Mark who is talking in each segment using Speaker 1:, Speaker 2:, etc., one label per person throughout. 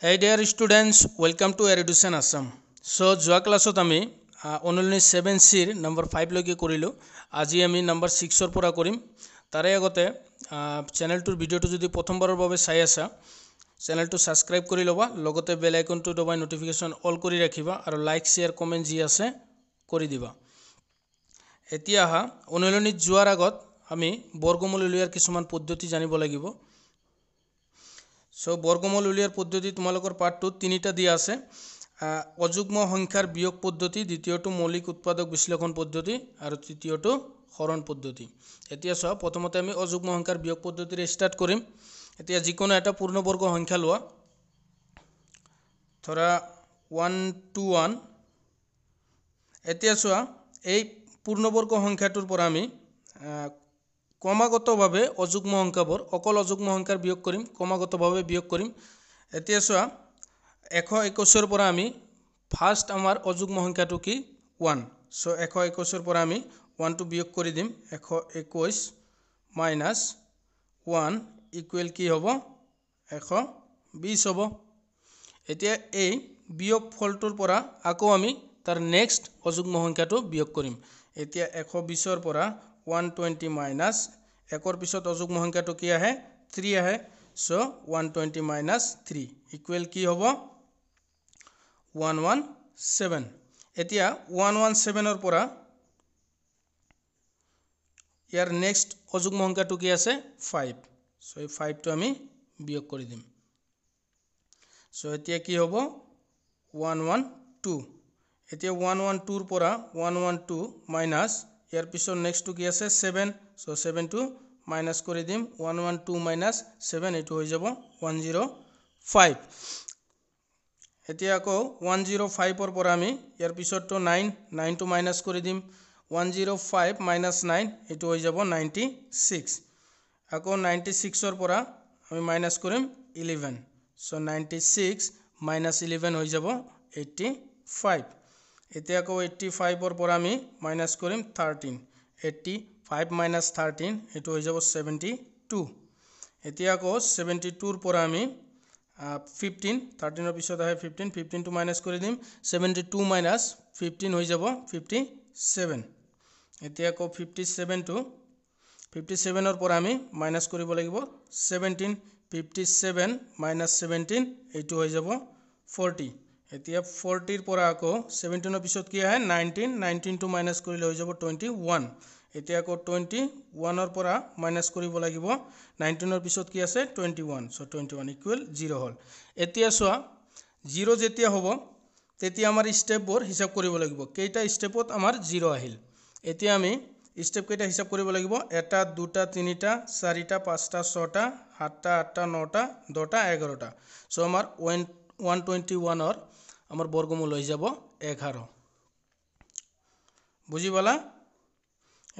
Speaker 1: Hey dear students welcome to এৰ education Assam so' যোৱা ক্লাছত আমি অনলাইন ছেভেন চিৰ নম্বৰ ফাইভলৈকে কৰিলোঁ আজি আমি নম্বৰ ছিক্সৰ পৰা কৰিম তাৰে আগতে চেনেলটোৰ ভিডিঅ'টো যদি প্ৰথমবাৰৰ বাবে চাই আছা চেনেলটো ছাবস্ক্ৰাইব কৰি ল'বা লগতে বেল আইকনটো দবাই নটিফিকেশ্যন অল কৰি ৰাখিবা আৰু লাইক শ্বেয়াৰ কমেণ্ট যি আছে কৰি দিবা এতিয়া আহা অনলনীত যোৱাৰ আগত আমি বৰগমল উলিওৱাৰ কিছুমান পদ্ধতি জানিব লাগিব সো বর্গমল উলিয়ার পদ্ধতি তোমালোকর পাঠটো তিনিটা দিয়া আছে অযুগ্ম সংখ্যার বিয়োগ পদ্ধতি দ্বিতীয়টো মৌলিক উৎপাদক বিশ্লেষণ পদ্ধতি আর তৃতীয়টো হরণ পদ্ধতি এতিয়া চাওয়া প্রথমতে আমি অযুগ্ম সংখ্যার বিয়োগ পদ্ধতির স্টার্ট করিম এতিয়া যিকোনো একটা পূর্ণবর্গ সংখ্যা লওয়া ধরা ওয়ান টু ওয়ান এতিয়া চাওয়া এই পূর্ণবর্গ সংখ্যাটোর পর আমি ক্ৰমাগতভাৱে অযুগ্ম সংখ্যাবোৰ অকল অযুগ্ম সংখ্যাৰ বিয়োগ কৰিম ক্ৰমাগতভাৱে বিয়োগ কৰিম এতিয়া চোৱা এশ একৈছৰ পৰা আমি ফাৰ্ষ্ট আমাৰ অযুগ্ম সংখ্যাটো কি ওৱান চ' এশ একৈছৰ পৰা আমি ওৱানটো বিয়োগ কৰি দিম এশ একৈছ মাইনাছ ওৱান ইকুৱেল কি হ'ব এশ বিছ হ'ব এতিয়া এই বিয়োগ ফলটোৰ পৰা আকৌ আমি তাৰ নেক্সট অযুগ্ম সংখ্যাটো বিয়োগ কৰিম এতিয়া এশ বিছৰ পৰা ওৱান টুৱেণ্টি মাইনাছ একৰ পিছত অযুগ্ম সংখ্যাটো কি আহে থ্ৰী আহে so' one twenty minus three equal কি হ'ব ওৱান ওৱান ছেভেন এতিয়া ওৱান ওৱান ছেভেনৰ পৰা ইয়াৰ নেক্সট অযুগ্ম সংখ্যাটো কি আছে ফাইভ চ' এই ফাইভটো আমি বিয়োগ কৰি দিম চ' এতিয়া কি হ'ব ওৱান ওৱান টু এতিয়া ওৱান ওৱান টুৰ পৰা ওৱান ওৱান টু মাইনাছ ইয়ার পিছত নেক্সট কি আছে seven so seven two minus করে দিম one one two minus seven এই হয়ে যাব ওয়ান জিরো ফাইভ এটা আক ওয়ান জিরো ফাইভর পর আমি ইয়ার পিছতো নাইন নাইন টু মাইনাস করে দিম one zero five minus nine এই হয়ে যাব নাইনটি সিক্স আক নাইনটি সিক্সর পর আমি মাইনাস করিম eleven so ninety six minus eleven হয়ে যাব এইটটি ফাইভ এতিয়া আকৌ এইটটি ফাইভৰ পৰা আমি মাইনাচ কৰিম thirteen eighty five minus thirteen এইটো হৈ যাব ছেভেণ্টি টু এতিয়া আকৌ ছেভেণ্টি টুৰ পৰা আমি ফিফটিন থাৰ্টিনৰ পিছত আহে ফিফটিন ফিফটিনটো মাইনাছ কৰি দিম ছেভেণ্টি টু মাইনাছ ফিফটিন হৈ যাব ফিফটি ছেভেন এতিয়া আকৌ ফিফটি ছেভেনটো ফিফটি ছেভেনৰ পৰা আমি মাইনাছ কৰিব লাগিব seventeen fifty seven minus seventeen এইটো হৈ যাব ফৰ্টি এতিয়া ফৰ্টিৰ পৰা আকৌ ছেভেণ্টিনৰ পিছত কি আহে নাইনটিন নাইনটিনটো মাইনাছ কৰিলে হৈ যাব টুৱেণ্টি ওৱান এতিয়া আকৌ টুৱেণ্টি ওৱানৰ পৰা মাইনাছ কৰিব লাগিব নাইনটিনৰ পিছত কি আছে twenty one so' twenty one equal zero' হ'ল এতিয়া চোৱা জিৰ' যেতিয়া হ'ব তেতিয়া আমাৰ ষ্টেপবোৰ হিচাপ কৰিব লাগিব কেইটা ষ্টেপত আমাৰ জিৰ' আহিল এতিয়া আমি ষ্টেপকেইটা হিচাপ কৰিব লাগিব এটা দুটা তিনিটা চাৰিটা পাঁচটা ছটা সাতটা আঠটা নটা দহটা এঘাৰটা চ' আমাৰ ওৱান ওৱান টুৱেণ্টি ওৱানৰ আমার বর্গম লই যাব এগারো বুঝি পালা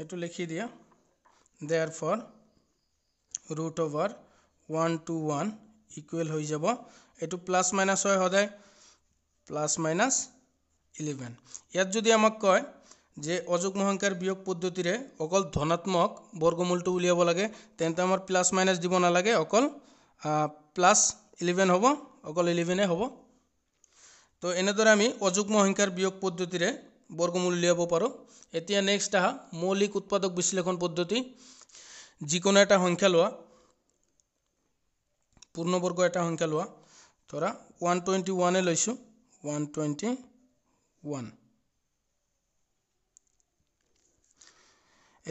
Speaker 1: একটু লিখি দিও therefore root over one two one equal হয়ে যাব এটু প্লাস মাইনাস হয় সদায় প্লাস মাইনাস ইলেভেন ইয়াত যদি আমাক কয় যে অযুগ্ম সংখ্যার বিয়োগ পদ্ধতিরে অকল ধনাত্মক বর্গমূলটো উলিয়াব লাগে তেন্তে আমার প্লাস মাইনাস দিব নালাগে অকল প্লাস ইলেভেন হব অকল ইলেভেনে হব তো এনেদৰে আমি অযুগ্ম সংখ্যাৰ বিয়োগ পদ্ধতিৰে বৰ্গমূল উলিয়াব পাৰোঁ এতিয়া নেক্সট আহা মৌলিক উৎপাদক বিশ্লেষণ পদ্ধতি যিকোনো এটা সংখ্যা লোৱা পূৰ্ণবৰ্গ এটা সংখ্যা লোৱা ধৰা ওৱান টুৱেণ্টি ওৱানে লৈছোঁ ওৱান টুৱেণ্টি ওৱান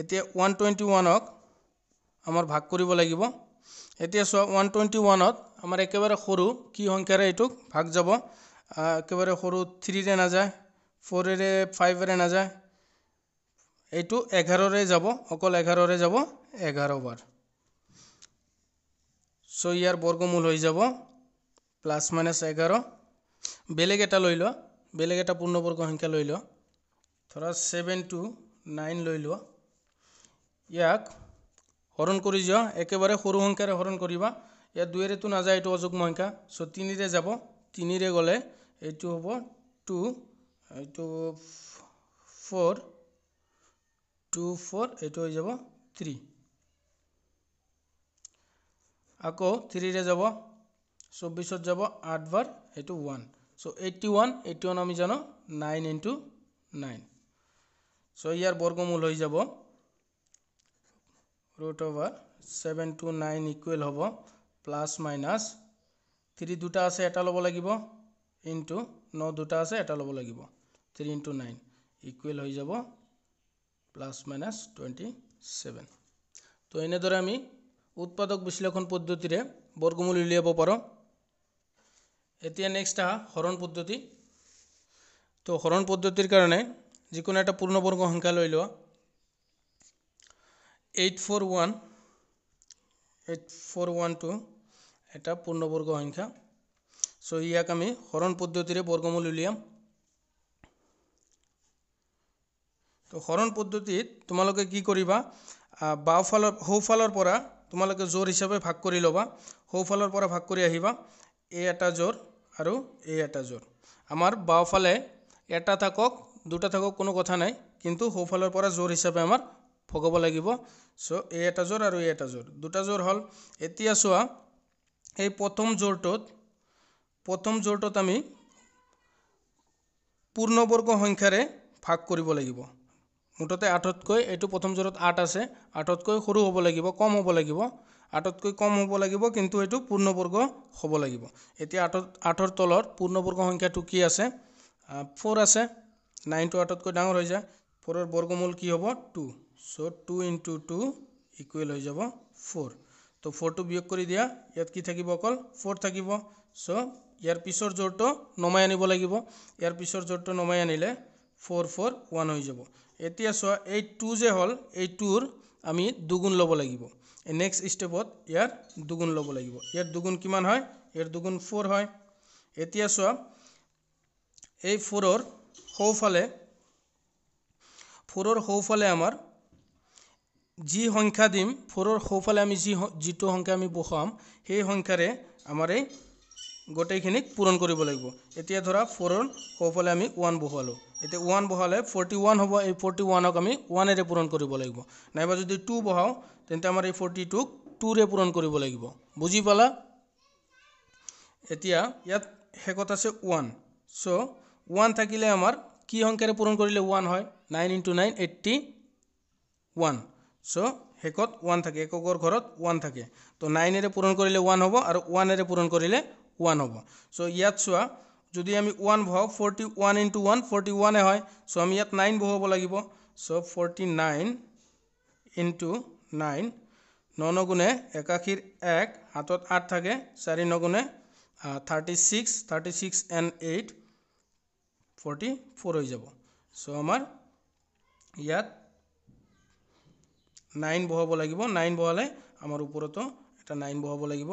Speaker 1: এতিয়া ওৱান টুৱেণ্টি ওৱানক আমাৰ ভাগ কৰিব লাগিব এতিয়া চোৱা ওৱান টুৱেণ্টি ওৱানত আমাৰ একেবাৰে সৰু কি সংখ্যাৰে এইটোক ভাগ যাব একেবাৰে সৰু থ্ৰীৰে নাযায় ফ'ৰেৰে ফাইভেৰে নাযায় এইটো এঘাৰৰে যাব অকল এঘাৰৰে যাব এঘাৰবাৰ চ' ইয়াৰ বৰ্গমূল হৈ যাব প্লাছ মাইনাছ এঘাৰ বেলেগ এটা লৈ লোৱা বেলেগ এটা পূৰ্ণবৰ্গ সংখ্যা লৈ লোৱা ধৰা ছেভেন টু নাইন লৈ লোৱা ইয়াক হৰণ কৰি যোৱা একেবাৰে সৰু সংখ্যাৰে হৰণ কৰিবা ইয়াত দুয়েৰেতো নাযায় এইটো অযুগ্ম সংখ্যা চ' তিনিৰে যাব তিনিৰে গ'লে এইটো হ'ব টু এইটো ফ'ৰ টু ফ'ৰ এইটো হৈ যাব থ্ৰী আকৌ থ্ৰীৰে যাব চৌব্বিছত যাব আঠ বাৰ এইটো one so' eighty one eighty one আমি জানো নাইন ইণ্টু নাইন চ' ইয়াৰ বৰ্গমূল হৈ যাব root over seven two nine equal হ'ব প্লাছ মাইনাছ থ্ৰী দুটা আছে এটা ল'ব লাগিব ইনটু ন দুটা আছে এটা ল'ব লাগিব থ্ৰী ইনটু নাইন ইকুৱেল হৈ যাব প্লাছ মাইনাছ টুৱেণ্টি ছেভেন তো এনেদৰে আমি উৎপাদক বিশ্লেষণ পদ্ধতিৰে বৰ্গমূল উলিয়াব পাৰোঁ এতিয়া নেক্সট আহা হৰণ পদ্ধতি তো হৰণ পদ্ধতিৰ কাৰণে যিকোনো এটা পূৰ্ণবৰ্গ সংখ্যা লৈ লোৱা eight four one eight four one two এটা পূর্ণবর্গ সংখ্যা সো ইয়াক আমি হরণ পদ্ধতির বর্গমূল উলিয়াম তো হরণ পদ্ধতিত তোমালকে কি করিবা বাওফাল সৌফালেরপর তোমালকে জোর হিসাবে ভাগ করে লবা সৌফালেরপর ভাগ করে আহিবা এ এটা জোর আর এই এটা জোর আমার বাওফালে এটা থাকক দুটা থাকক কোনো কথা নাই কিন্তু সৌফালেরপর জোর হিসাবে আমার ভগব লাগিব সো এ এটা জোর আর এই এটা জোর দুটা জোর হল এতিয়া চা এই প্ৰথম জোৰটোত প্ৰথম জোৰটোত আমি পূৰ্ণবৰ্গ সংখ্যাৰে ভাগ কৰিব লাগিব মুঠতে আঠতকৈ এইটো প্ৰথম জোৰত আঠ আছে আঠতকৈ সৰু হ'ব লাগিব কম হ'ব লাগিব আঠতকৈ কম হ'ব লাগিব কিন্তু এইটো পূৰ্ণবৰ্গ হ'ব লাগিব এতিয়া আঠত আঠৰ তলত পূৰ্ণবৰ্গ সংখ্যাটো কি আছে ফ'ৰ আছে নাইনটো আঠতকৈ ডাঙৰ হৈ যায় ফ'ৰৰ বৰ্গমূল কি হ'ব two so' two into two equal হৈ যাব ফ'ৰ তো ফোরটো বিয়োগ করে দিয়া ইয়াত কি থাকিব অকল ফোর থাকিব সো ইয়ার পিছর জোরটো নমাই আনিব লাগিব ইয়ার পিছর জোরটো নমাই আনিলে ফোর ফোর ওয়ান হয়ে যাব এতিয়া চা এই টু যে হল এই টুর আমি দুগুণ লব লাগিব নেক্সট স্টেপত ইয়ার দুগুণ লব লাগিব ইয়ার দুগুণ কিমান হয় ইয়ার দুগুণ ফোর হয় এতিয়া চা এই ফোরর সৌফালে ফোরর সৌফালে আমাৰ যি সংখ্যা দিম ফোৰৰ সৌফালে আমি যি যিটো সংখ্যা আমি বহাম সেই সংখ্যাৰে আমাৰ এই গোটেইখিনিক পূৰণ কৰিব লাগিব এতিয়া ধৰা ফোৰৰ সৌফালে আমি ওৱান বহুৱালোঁ এতিয়া ওৱান বহালে ফ'ৰ্টি ওৱান হব এই ফৰ্টি ওৱানক আমি ওৱানেৰে পূৰণ কৰিব লাগিব নাইবা যদি টু বহাওঁ তেন্তে আমাৰ এই ফৰ্টি টুক টুৰে পূৰণ কৰিব লাগিব বুজি পালা এতিয়া ইয়াত শেষত আছে ওৱান চ' ওৱান থাকিলে আমাৰ কি সংখ্যাৰে পূৰণ কৰিলে ওৱান হয় nine into nine eighty one so হেকত ওয়ান থাকে এককর ঘরত ওয়ান থাকে তো নাইনের পূরণ করলে ওয়ান হব আর ওয়ানের পূরণ করলে ওয়ান হব সো ইয়াত চা যদি আমি ওয়ান বহ forty one into one forty ওয়ানে হয় সো আমি ইয়াত নাইন বহাব লাগিব so forty nine into nine ন নগুণে একাশীর এক হাতত আট থাকে চারি নগুণে থার্টি সিক্স থার্টি সিক্স এন এইট ফোরটি ফোর হয়ে যাব সো আমার ইয়াত নাইন বহাব লাগিব নাইন বহালে আমাৰ ওপৰতো এটা নাইন বহাব লাগিব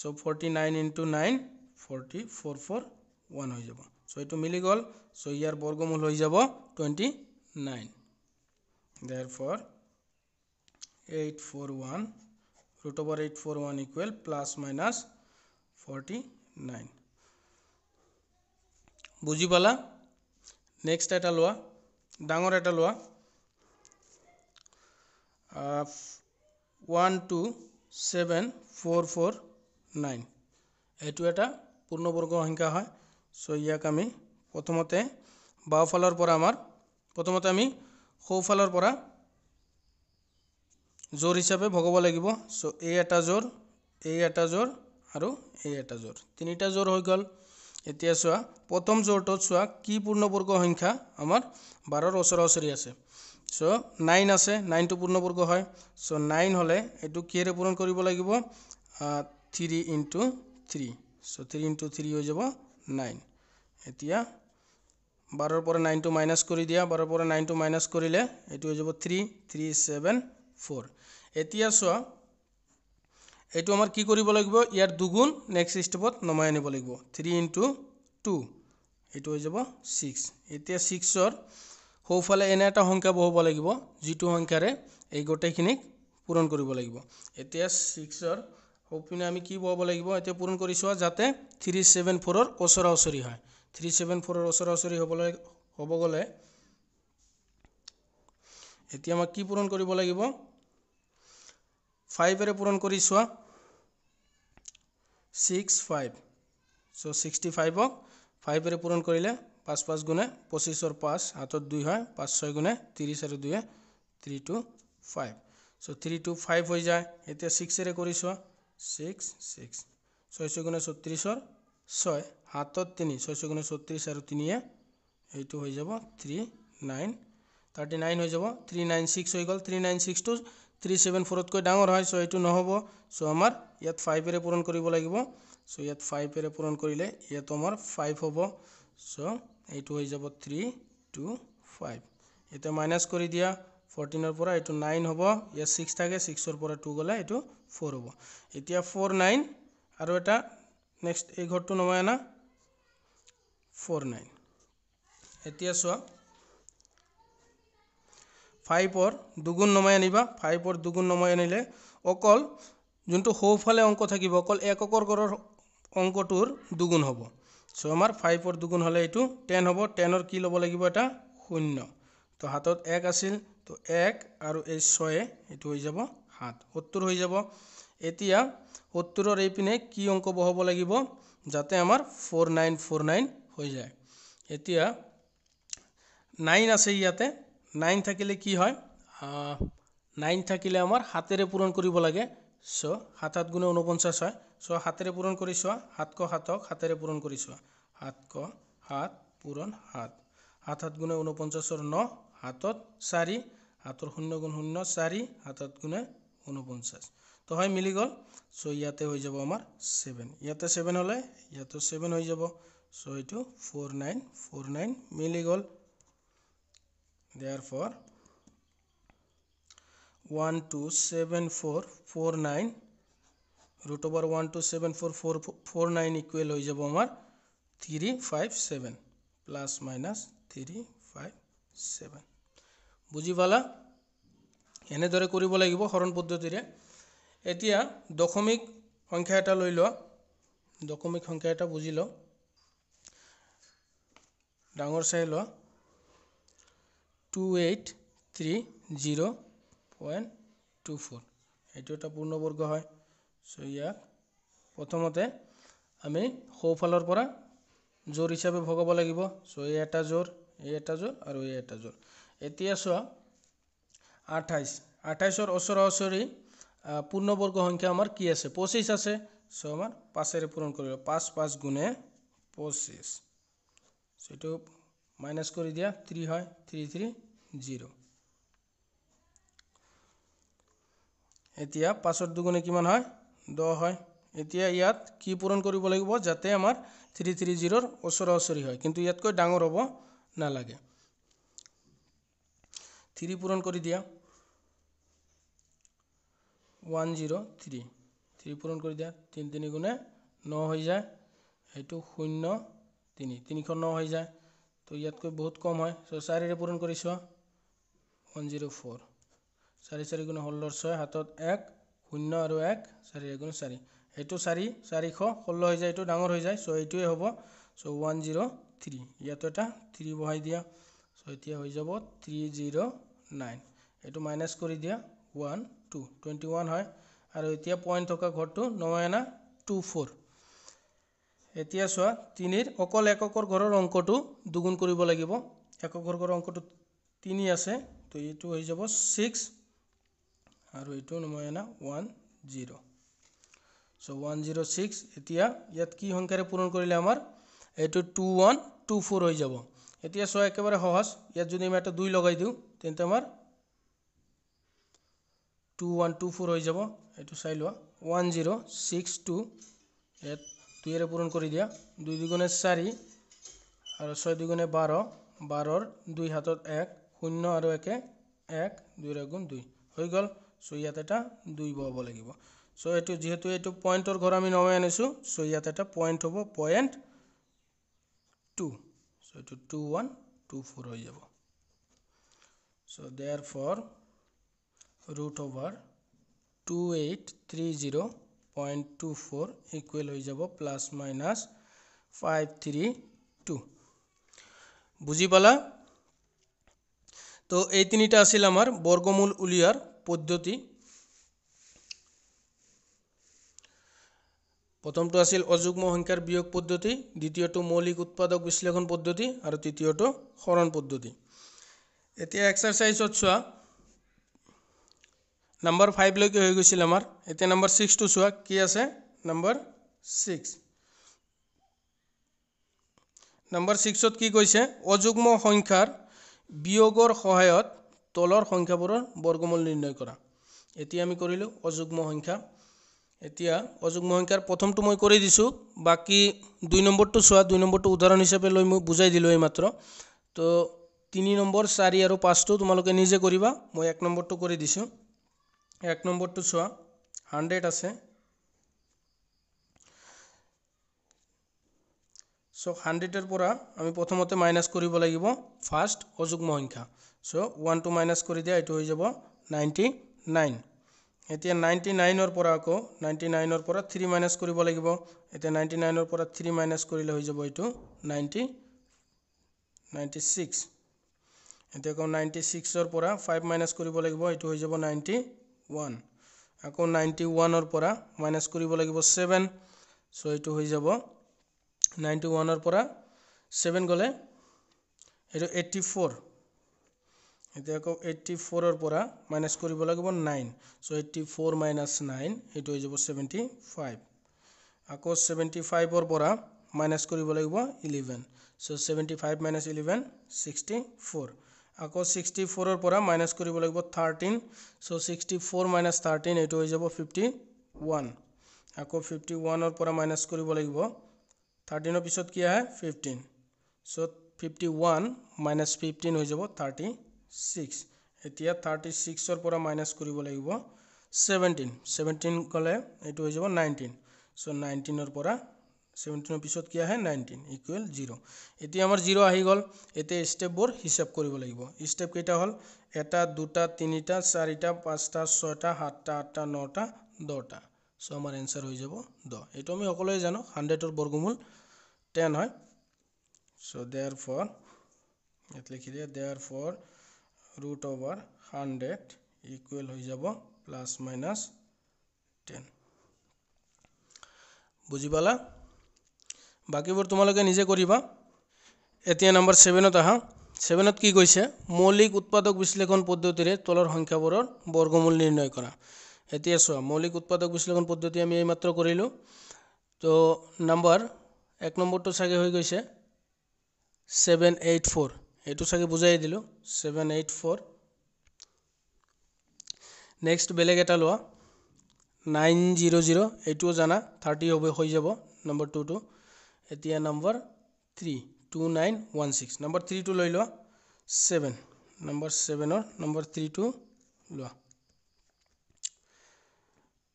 Speaker 1: so' forty nine into nine forty four four one হৈ যাব চ' এইটো মিলি গ'ল চ' ইয়াৰ বৰ্গমূল হৈ যাব twenty nine therefore eight four one root over eight four one equal plus minus forty nine বুজি পালা নেক্সট এটা লোৱা ডাঙৰ এটা লোৱা uh, 1 2 7 4 4 9 এটো এটা পূর্ণবর্গ সংখ্যা হয় সো ইয়াক আমি প্রথমতে বাওফালর পর আমার প্রথমতে আমি হোফালর পর জোর হিসাবে ভগব লাগিব সো এই এটা জোর এই এটা জোর আর এই এটা জোর তিনটা জোর হয়ে গেল এতিয়া চা প্রথম জোরটা চা কি পূর্ণবর্গ সংখ্যা আমার বারর অসরাসরি আছে সো নাইন আছে নাইনটো পূর্ণবর্গ হয় সো নাইন হলে এই কি পূরণ করব লাগবে three into three so three into three হয়ে যাব নাইন এতিয়া বারোর পরে নাইনটা মাইনাস করে দিয়া বারোর পরে নাইনটা মাইনাস করলে এই হয়ে যাব থ্রি থ্রি সেভেন ফোর এতিয়া চ এই আমার কি করব ইয়ার দুগুণ নেক্সট স্টেপত নমাই আনব লাগবে থ্রি ইন্টু টু এই হয়ে যাব সিক্স এতিয়া সিক্সর সৌফালে এনে এটা সংখ্যা বহাব লাগিব যিটো সংখ্যাৰে এই গোটেইখিনিক পূৰণ কৰিব লাগিব এতিয়া ছিক্সৰ সৌপিনে আমি কি বহাব লাগিব এতিয়া পূৰণ কৰি চোৱা যাতে থ্ৰী ছেভেন ফ'ৰৰ ওচৰা ওচৰি হয় থ্ৰী ছেভেন ফ'ৰৰ ওচৰা ওচৰি হ'বলৈ হ'ব গ'লে এতিয়া আমাক কি পূৰণ কৰিব লাগিব ফাইভেৰে পূৰণ কৰি চোৱা ছিক্স ফাইভ ছ' ছিক্সটি ফাইভক ফাইভেৰে পূৰণ কৰিলে পাঁচ পাঁচ গুণে পঁচিছৰ পাঁচ হাতত দুই হয় পাঁচ ছয় গুণে ত্ৰিছ আৰু দুয়ে three two five so' three two five হৈ যায় এতিয়া ছিক্সেৰে কৰিছোঁ ছিক্স ছিক্স ছয় ছয় গুণে ছত্ৰিছৰ ছয় হাতত তিনি ছয় ছয় গুণে ছত্ৰিছ আৰু তিনিয়ে এইটো হৈ যাব থ্ৰী নাইন থাৰ্টি নাইন হৈ যাব থ্ৰী নাইন ছিক্স হৈ গ'ল থ্ৰী নাইন ছিক্সটো থ্ৰী ছেভেন ফ'ৰতকৈ ডাঙৰ হয় চ' এইটো নহ'ব চ' আমাৰ ইয়াত ফাইভেৰে পূৰণ কৰিব লাগিব চ' ইয়াত ফাইভেৰে পূৰণ কৰিলে ইয়াতো আমাৰ ফাইভ হ'ব চ' এইটো হৈ যাব থ্ৰী টু ফাইভ এতিয়া মাইনাছ কৰি দিয়া ফৰ্টিনৰ পৰা এইটো নাইন হ'ব ইয়াত ছিক্স থাকে ছিক্সৰ পৰা টু গ'লে এইটো ফ'ৰ হ'ব এতিয়া ফ'ৰ নাইন আৰু এটা নেক্সট এই ঘৰটো নহয় না ফ'ৰ নাইন এতিয়া চোৱা ফাইভৰ দুগুণ নমাই আনিবা ফাইভৰ দুগুণ নমাই আনিলে অকল যোনটো সৌফালে অংক থাকিব অকল এককৰ ঘৰৰ অংকটোৰ দুগুণ হ'ব সো আমার ফাইভর দুগুণ হলে এই টেন হব টেনের কি লব লাগবে এটা শূন্য তো হাতত এক আছিল তো এক আর এই ছয় এই হয়ে যাব সাত সত্তর হয়ে যাব এতিয়া সত্তরের এইপিনে কি অঙ্ক বহাব লাগিব যাতে আমার ফোর নাইন ফোর নাইন হয়ে যায় এতিয়া নাইন আছে ইয়াতে নাইন থাকিলে কি হয় নাইন থাকিলে আমার হাতে পূরণ করব লাগে সো সাত সাত গুণে উনপঞ্চাশ হয় চ হাতেৰে পূৰণ কৰি চোৱা সাতশ সাতক হাতেৰে পূৰণ কৰি চোৱা সাতশ সাত পূৰণ সাত সাত সাত গুণে ঊনপঞ্চাছৰ ন হাতত চাৰি হাতৰ শূন্য গুণ শূন্য চাৰি হাতত গুণে ঊনপঞ্চাছ তো হয় মিলি গ'ল চ' ইয়াতে হৈ যাব আমাৰ ছেভেন ইয়াতে ছেভেন হ'লে ইয়াতো ছেভেন হৈ যাব চ' এইটো ফ'ৰ নাইন ফ'ৰ নাইন মিলি গ'ল therefore one two seven four four nine root over 1 to 7 4 4 4 9 equal hoi jabo amar 3 5 7 plus minus 3 5 7 buji wala ene dore kori bola gibo horon poddhati re etia dokomik sankhya ta loilo dokomik sankhya ta bujilo dangor sai lo 2830.24 এইটো এটা পূর্ণবর্গ হয় চ' ইয়াক প্ৰথমতে আমি সৌফালৰ পৰা জোৰ হিচাপে ভগাব লাগিব চ' এই এটা জোৰ এই এটা জোৰ আৰু এই এটা জোৰ এতিয়া চোৱা আঠাইছ আঠাইছৰ ওচৰাওচৰি পূৰ্ণবৰ্গ সংখ্যা আমাৰ কি আছে পঁচিছ আছে চ' আমাৰ পাঁচেৰে পূৰণ কৰিব পাঁচ পাঁচ গুণে পঁচিছ চ' এইটো মাইনাছ কৰি দিয়া থ্ৰী হয় থ্ৰী থ্ৰী জিৰ' এতিয়া পাঁচৰ দুগুণে কিমান হয় দহ হয় এতিয়া ইয়াত কি পূৰণ কৰিব লাগিব যাতে আমাৰ থ্ৰী থ্ৰী জিৰ'ৰ ওচৰা ওচৰি হয় কিন্তু ইয়াতকৈ ডাঙৰ হব নালাগে থ্ৰী পূৰণ কৰি দিয়া ওৱান জিৰ' থ্ৰী থ্ৰী পূৰণ কৰি দিয়া তিনি তিনি গুণে ন হৈ যায় এইটো শূন্য তিনি তিনখন ন হৈ যায় তো ইয়াতকৈ বহুত কম হয় সো চারি পূৰণ কৰি চোৱা ওৱান জিৰ' ফ'ৰ চাৰি চাৰি গুণে ষোল্ল ছয় সাতত এক শূন্য আৰু এক চাৰি এগুণ চাৰি এইটো চাৰি চাৰিশ ষোল্ল হৈ যায় এইটো ডাঙৰ হৈ যায় চ' এইটোৱে হ'ব চ' ওৱান জিৰ' থ্ৰী ইয়াতো এটা থ্ৰী বহাই দিয়া চ' এতিয়া হৈ যাব থ্ৰী জিৰ' নাইন এইটো মাইনাছ কৰি দিয়া ওৱান টু টুৱেণ্টি ওৱান হয় আৰু এতিয়া পইণ্ট থকা ঘৰটো নৱেনা টু ফ'ৰ এতিয়া চোৱা তিনিৰ অকল এককৰ ঘৰৰ অংকটো দুগুণ কৰিব লাগিব এককৰ ঘৰ ঘৰৰ অংকটো তিনি আছে ত' এইটো হৈ যাব ছিক্স আৰু এইটো নম্বৰ এনা one zero' so' one zero' six এতিয়া ইয়াত কি সংখ্যাৰে পূৰণ কৰিলে আমাৰ এইটো টু ওৱান টু ফ'ৰ হৈ যাব এতিয়া চোৱা একেবাৰে সহজ ইয়াত যদি আমি এটা দুই লগাই দিওঁ তেন্তে আমাৰ টু ওৱান টু ফ'ৰ হৈ যাব এইটো চাই লোৱা ওৱান জিৰ' ছিক্স টু ইয়াত দুইৰে পূৰণ কৰি দিয়া দুই দুগুণে চাৰি আৰু ছয় দুগুণে বাৰ বাৰৰ দুই হাতত এক শূন্য আৰু একে এক দুইৰে গুণ দুই হৈ গ'ল চ' ইয়াত এটা দুই বহাব লাগিব চ' এইটো যিহেতু এইটো পইণ্টৰ ঘৰ আমি নমাই আনিছোঁ চ' ইয়াত এটা পইণ্ট হ'ব পইণ্ট টু চ' এইটো টু ওৱান টু ফ'ৰ হৈ যাব so' therefore root over two eight three zero' point two four equal হৈ যাব plus minus five three two বুজি পালা তো এই তিনিটা আছিল আমাৰ বর্গমূল উলিয়ার পদ্ধতি প্ৰথমটো আছিল অযুগ্ম সংখ্যাৰ বিয়োগ পদ্ধতি দ্বিতীয়টো মৌলিক উৎপাদক বিশ্লেষণ পদ্ধতি আৰু তৃতীয়টো শৰণ পদ্ধতি এতিয়া এক্সাৰচাইজত চোৱা নম্বৰ ফাইভলৈকে হৈ গৈছিল আমাৰ এতিয়া নম্বৰ ছিক্সটো চোৱা কি আছে নম্বৰ ছিক্স নম্বৰ ছিক্সত কি কৈছে অযুগ্ম সংখ্যাৰ বিয়োগৰ সহায়ত তলৰ সংখ্যাবোৰৰ বৰ্গমূল নিৰ্ণয় কৰা এতিয়া আমি কৰিলোঁ অযুগ্ম সংখ্যা এতিয়া অযুগ্ম সংখ্যাৰ প্ৰথমটো মই কৰি দিছোঁ বাকী দুই নম্বৰটো চোৱা দুই নম্বৰটো উদাহৰণ হিচাপে লৈ মই বুজাই দিলোঁ এইমাত্ৰ তো তিনি নম্বৰ চাৰি আৰু পাঁচটো তোমালোকে নিজে কৰিবা মই এক নম্বৰটো কৰি দিছোঁ এক নম্বৰটো চোৱা হাণ্ড্ৰেড আছে চ' হাণ্ড্ৰেডৰ পৰা আমি প্ৰথমতে মাইনাছ কৰিব লাগিব ফাৰ্ষ্ট অযুগ্ম সংখ্যা সো ওয়ান টু মাইনাস করে দিয়া এই হয়ে যাব নাইনটি নাইন এটা নাইনটি নাইনের পর আক নাইনটি নাইনের পর থ্রি মাইনাস করি লাগবে এটা নাইনটি নাইনের পর থ্রি মাইনাস করলে হয়ে যাব এই নাইনটি নাইনটি সিক্স এটা আক নাইনটি সিক্সর পর ফাইভ মাইনাস করি লাগবে এই হয়ে যাব নাইনটি ওয়ান আক নাইনটি ওয়ানের পর মাইনাস করি লাগবে সেভেন সো এই হয়ে যাব নাইনটি ওয়ানের পর সেভেন গেলে এই এইটটি ফোর এতিয়া আকৌ এইটি ফ'ৰৰ পৰা মাইনাছ কৰিব লাগিব nine so' eighty four minus nine সেইটো হৈ যাব ছেভেণ্টি ফাইভ আকৌ ছেভেণ্টি ফাইভৰ পৰা মাইনাছ কৰিব লাগিব eleven so' seventy five minus eleven sixty four আকৌ ছিক্সটি ফ'ৰৰ পৰা মাইনাছ কৰিব লাগিব thirteen so' sixty four minus thirteen এইটো হৈ যাব ফিফটি ওৱান আকৌ ফিফটি ওৱানৰ পৰা মাইনাছ কৰিব লাগিব থাৰ্টিনৰ পিছত কি আহে fifteen so' fifty one minus fifteen হৈ যাব থাৰ্টি সিক্স এতিয়া থাৰ্টি সিক্সৰ পৰা মাইনাছ কৰিব লাগিব ছেভেণ্টিন ছেভেণ্টিন ক'লে এইটো হৈ যাব নাইনটিন চ' নাইনটিনৰ পৰা ছেভেণ্টিনৰ পিছত কি আহে নাইনটিন ইকুৱেল জিৰ' এতিয়া আমাৰ জিৰ' আহি গ'ল এতিয়া ষ্টেপবোৰ হিচাপ কৰিব লাগিব ষ্টেপ কেইটা হ'ল এটা দুটা তিনিটা চাৰিটা পাঁচটা ছয়টা সাতটা আঠটা নটা দহটা চ' আমাৰ এনচাৰ হৈ যাব দহ এইটো আমি সকলোৱে জানো হাণ্ড্ৰেডৰ বৰ্গমূল টেন হয় চ' দেয়াৰ ফৰ ইয়াত লিখি দিয়ে দেয়াৰ root over 100 equal হৈ যাব plus minus 10 বুজিবালা বাকিবোৰ তোমালোকে নিজে কৰিবা এতিয়া নম্বৰ 7 ত আহা 7 ত কি কৈছে মৌলিক উৎপাদক বিশ্লেষণ পদ্ধতিৰে তলৰ সংখ্যাবোৰৰ বৰ্গমূল নিৰ্ণয় কৰা এতিয়া সোৱা মৌলিক উৎপাদক বিশ্লেষণ পদ্ধতি আমি এইমাত্ৰ কৰিলো তো নম্বৰ এক নম্বৰটো সাগে হৈ গৈছে 784 এইটো চাগে বুজাই দিলোঁ ছেভেন এইট ফ'ৰ নেক্সট বেলেগ এটা লোৱা নাইন জিৰ' জিৰ' এইটোও জানা থাৰ্টি হ'ব হৈ যাব নম্বৰ টুটো এতিয়া number three two nine one six number থ্ৰীটো লৈ লোৱা ছেভেন নম্বৰ ছেভেনৰ নম্বৰ থ্ৰীটো লোৱা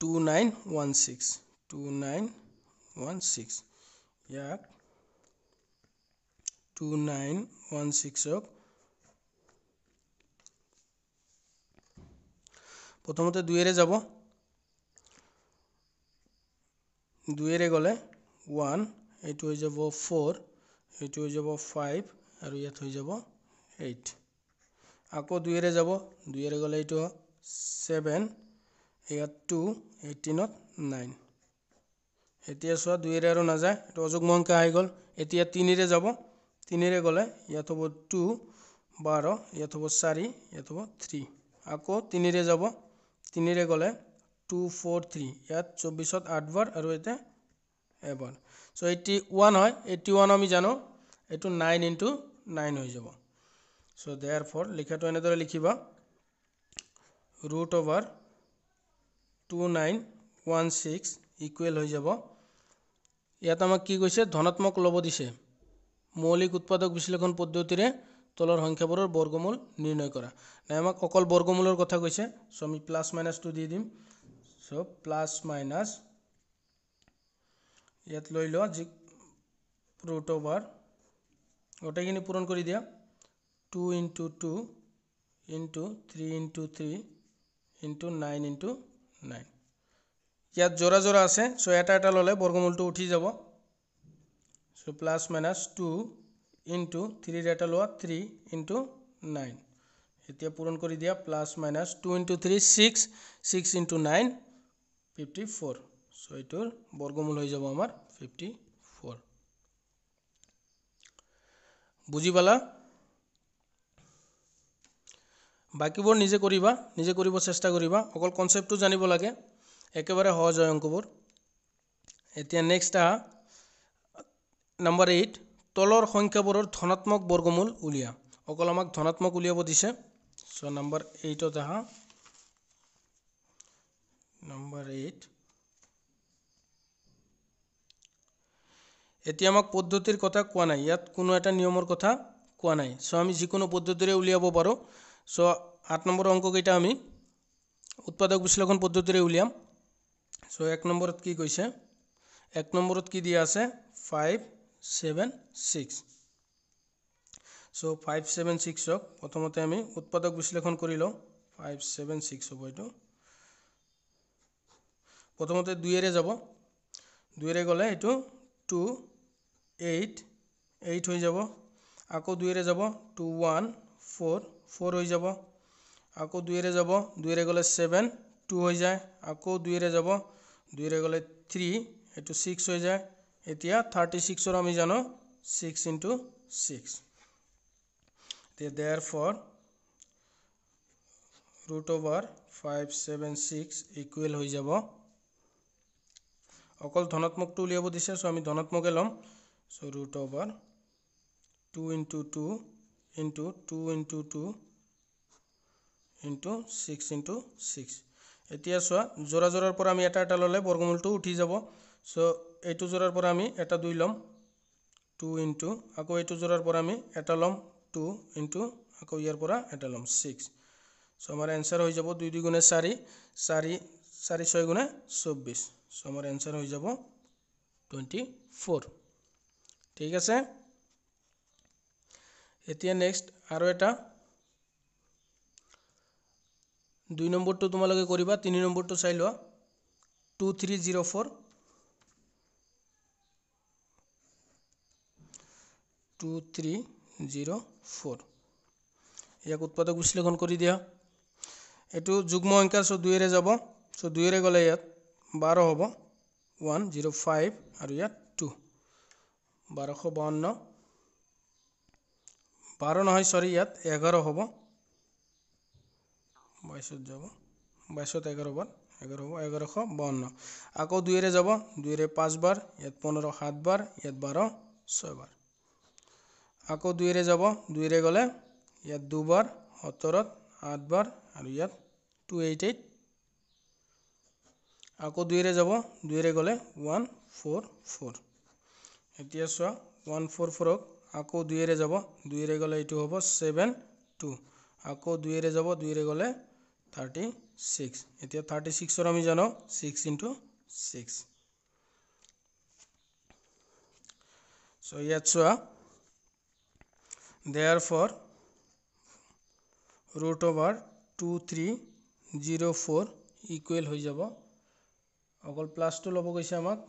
Speaker 1: two nine one six two nine one six ইয়াক টু নাইন ওৱান ছিক্সক প্ৰথমতে দুয়েৰে যাব দুয়েৰে গ'লে ওৱান এইটো হৈ যাব ফ'ৰ এইটো হৈ যাব ফাইভ আৰু ইয়াত হৈ যাব এইট আকৌ দুয়েৰে যাব দুয়েৰে গ'লে এইটো ছেভেন ইয়াত টু এইটিনত নাইন এতিয়া চোৱা দুয়েৰে আৰু নাযায় এইটো অযুগ্ম সংখ্যা আহি গ'ল এতিয়া তিনিৰে যাব তিনিৰে গ'লে ইয়াত হ'ব টু বাৰ ইয়াত হ'ব চাৰি ইয়াত হ'ব থ্ৰী আকৌ তিনিৰে যাব তিনিৰে গ'লে টু ফ'ৰ থ্ৰী ইয়াত চৌব্বিছত আঠবাৰ আৰু ইয়াতে এবাৰ চ' এইটি ওৱান হয় এইটি ওৱান আমি জানো এইটো নাইন ইনটু নাইন হৈ যাব চ' দেয়াৰ ফৰ লিখাটো এনেদৰে লিখিবা root over two nine one six equal হৈ যাব ইয়াত আমাক কি কৈছে ধনাত্মক ল'ব দিছে মৌলিক উৎপাদক বিশ্লেষণ পদ্ধতিৰে তলৰ সংখ্যাবোৰৰ বৰ্গমূল নিৰ্ণয় কৰা নাই আমাক অকল বৰ্গমূলৰ কথা কৈছে চ' আমি প্লাছ মাইনাছটো দি দিম চ' প্লাছ মাইনাছ ইয়াত লৈ লোৱা যি ৰুট অভাৰ গোটেইখিনি পূৰণ কৰি দিয়া two into two into three into three into nine into nine ইয়াত জোৰা জোৰা আছে চ' এটা এটা ল'লে বৰ্গমূলটো উঠি যাব so plus minus 2 into 3 data lower 3 into 9 etia puran kori dia plus minus 2 into 3 6 6 into 9 54 so it will borgomul hoi jabo amar 54 bujibala baki bor nije koriba nije koribo chesta koriba okol concept tu janibo lage ekebare hoj ayankobor etia next a number eight তলৰ সংখ্যাবোৰৰ ধনাত্মক বৰ্গমূল উলিয়া অকল আমাক ধনাত্মক উলিয়াব দিছে চ' নাম্বাৰ এইটত আহা নাম্বাৰ এইট এতিয়া আমাক পদ্ধতিৰ কথা কোৱা নাই ইয়াত কোনো এটা নিয়মৰ কথা কোৱা নাই চ' আমি যিকোনো পদ্ধতিৰে উলিয়াব পাৰোঁ চ' আঠ নম্বৰ অংককেইটা আমি উৎপাদক বিশ্লেষণ পদ্ধতিৰে উলিয়াম চ' এক নম্বৰত কি কৈছে এক নম্বৰত কি দিয়া আছে five seven six. So five seven six of Otomotami Utpadak Vislekon Kurilo five seven six of it. Potomote duere zabo duere gole to two eight eight hojabo ako duere zabo two one four four hojabo ako duere zabo duere gole seven two hoja ako duere zabo duere gole three eight to six hojabo এতিয়া thirty ছিক্সৰ আমি জানো six into six এতিয়া therefore root over five seven six equal হৈ যাব অকল ধনাত্মকটো উলিয়াব দিছে চ' আমি ধনাত্মকে ল'ম so' root over two into two into two into two into six into six এতিয়া চোৱা যোৰা জোৰাৰ পৰা আমি এটা এটা ল'লে বৰগমূলটো উঠি যাব চ' এইটো জোৰাৰ পৰা আমি এটা দুই ল'ম টু ইনটু আকৌ এইটো জোৰাৰ পৰা আমি এটা ল'ম টু ইনটু আকৌ ইয়াৰ পৰা এটা ল'ম ছিক্স চ' আমাৰ এনচাৰ হৈ যাব দুই দুই গুণে চাৰি চাৰি চাৰি ছয় গুণে চৌব্বিছ চ' আমাৰ এনচাৰ হৈ যাব টুৱেণ্টি ফ'ৰ ঠিক আছে এতিয়া নেক্সট আৰু এটা দুই নম্বৰটো তোমালোকে কৰিবা তিনি নম্বৰটো চাই লোৱা two three zero' four two three zero' four ইয়াক উৎপাদক বিশ্লেষণ কৰি দিয়া এইটো যুগ্ম সংখ্যা চ' দুয়েৰে যাব চ' দুয়েৰে গ'লে ইয়াত বাৰ হ'ব ওৱান জিৰ' ফাইভ আৰু ইয়াত টু বাৰশ বাৱন্ন বাৰ নহয় চৰি ইয়াত এঘাৰ হ'ব বাইছত যাব বাইছত এঘাৰ বাৰ এঘাৰ হ'ব এঘাৰশ বাৱন্ন আকৌ দুয়েৰে যাব দুয়েৰে বাৰ ইয়াত পোন্ধৰ সাত বাৰ ইয়াত বাৰ ছয় বাৰ আকৌ দুইৰে যাব দুইৰে গ'লে ইয়াত দুবাৰ সোতৰত আঠবাৰ আৰু ইয়াত টু এইট এইট আকৌ দুইৰে যাব দুইৰে গ'লে ওৱান ফ'ৰ ফ'ৰ এতিয়া চোৱা ওৱান ফ'ৰ ফ'ৰক আকৌ দুইৰে যাব দুইৰে গ'লে এইটো হ'ব ছেভেন টু আকৌ দুইৰে যাব দুইৰে গ'লে থাৰ্টি ছিক্স এতিয়া থাৰ্টি ছিক্সৰ আমি জানো ছিক্স ইনটু ছিক্স চ' ইয়াত চোৱা therefore root over 2304 equal হৈ যাব অকল প্লাসটো ল'ব কৈছে আমাক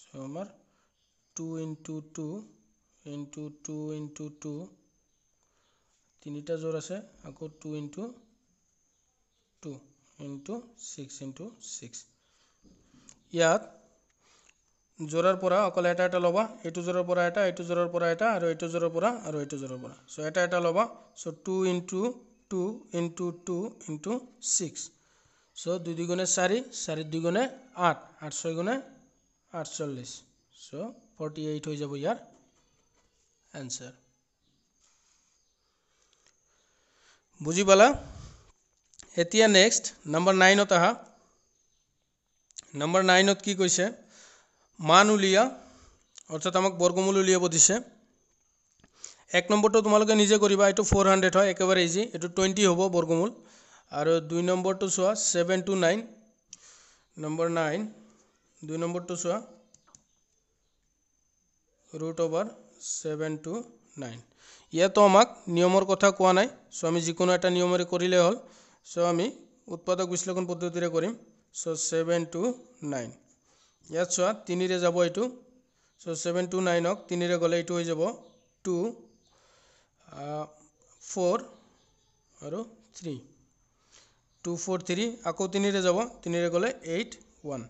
Speaker 1: চ' আমাৰ two into two into two into two তিনিটা জ'ৰ আছে আকৌ two into two into six into six ইয়াত জোরার পর অকল এটা এটা লবা এইটো জোরার পর এটা এইটো জোরার পর এটা আর এইটো জোরার পর আর এইটো জোরার পর সো এটা এটা লবা so 2 into 2 into 2 into 6 so 2 দ্বিগুণে 4 4 দ্বিগুণে 8 8 6 গুণে 48 সো 48 হয়ে যাব ইয়ার অ্যানসার বুঝি পালা এতিয়া নেক্সট নাম্বার নাইনত আহা নাম্বার নাইনত কি কৈছে মান উলিয়া অৰ্থাৎ আমাক বৰগমূল উলিয়াব দিছে এক নম্বৰটো তোমালোকে নিজে কৰিবা এইটো ফ'ৰ হাণ্ড্ৰেড হয় একেবাৰে ইজি এইটো টুৱেণ্টি হ'ব বৰগমূল আৰু দুই নম্বৰটো চোৱা seven two nine number nine দুই নম্বৰটো চোৱা root over seven two nine ইয়াতো আমাক নিয়মৰ কথা কোৱা নাই চ' আমি যিকোনো এটা নিয়মেৰে কৰিলে হ'ল চ' আমি উৎপাদক বিশ্লেষণ পদ্ধতিৰে কৰিম চ' ছেভেন টু নাইন ইয়াত চোৱা তিনিৰে যাব এইটো চ' ছেভেন টু নাইনক তিনিৰে গ'লে এইটো হৈ যাব টু ফ'ৰ আৰু থ্ৰী টু ফ'ৰ থ্ৰী আকৌ তিনিৰে যাব তিনিৰে গ'লে এইট ওৱান